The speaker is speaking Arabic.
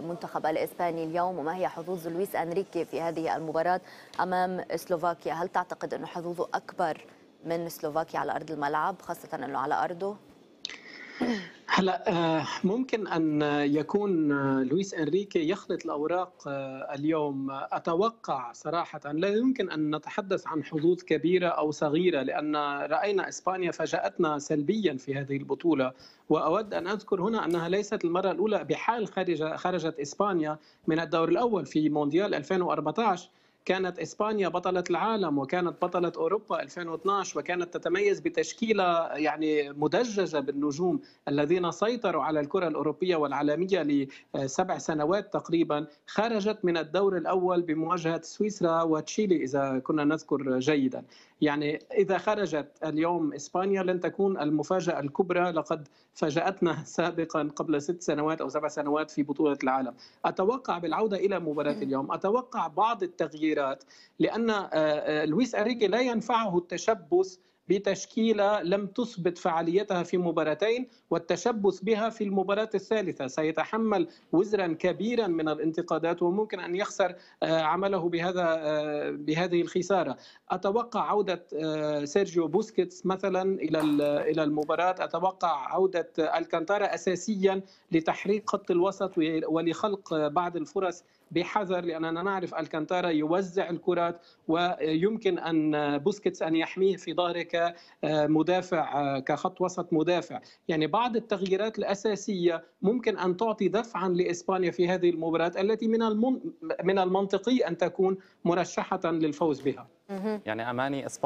المنتخب الإسباني اليوم وما هي حظوظ لويس أنريكي في هذه المباراة أمام سلوفاكيا هل تعتقد أن حظوظه أكبر من سلوفاكيا على أرض الملعب خاصة أنه على أرضه؟ هلا آه، ممكن ان يكون آه، لويس انريكي يخلط الاوراق آه، اليوم اتوقع صراحه لا يمكن ان نتحدث عن حظوظ كبيره او صغيره لان راينا اسبانيا فاجاتنا سلبيا في هذه البطوله واود ان اذكر هنا انها ليست المره الاولى بحال خرج خرجت اسبانيا من الدور الاول في مونديال 2014 كانت اسبانيا بطله العالم وكانت بطله اوروبا 2012 وكانت تتميز بتشكيله يعني مدججه بالنجوم الذين سيطروا على الكره الاوروبيه والعالميه لسبع سنوات تقريبا خرجت من الدور الاول بمواجهه سويسرا وتشيلي اذا كنا نذكر جيدا يعني اذا خرجت اليوم اسبانيا لن تكون المفاجاه الكبرى لقد فاجاتنا سابقا قبل ست سنوات او سبع سنوات في بطوله العالم اتوقع بالعوده الى مباراه اليوم اتوقع بعض التغيير التغييرات لان آه، آه، لويس اريكي لا ينفعه التشبث بتشكيلة لم تثبت فعاليتها في مباراتين والتشبث بها في المباراة الثالثة سيتحمل وزرا كبيرا من الانتقادات وممكن أن يخسر آه، عمله بهذا آه، بهذه الخسارة أتوقع عودة آه، سيرجيو بوسكيتس مثلا إلى إلى المباراة أتوقع عودة الكانتارا أساسيا لتحريك خط الوسط ولخلق بعض الفرص بحذر لاننا نعرف الكانتارا يوزع الكرات ويمكن ان بوسكيتس ان يحميه في ظهره كمدافع آه، كخط وسط مدافع يعني بعض التغييرات الأساسية ممكن أن تعطي دفعا لإسبانيا في هذه المباراة التي من من المنطقي أن تكون مرشحة للفوز بها يعني أماني إسبانيا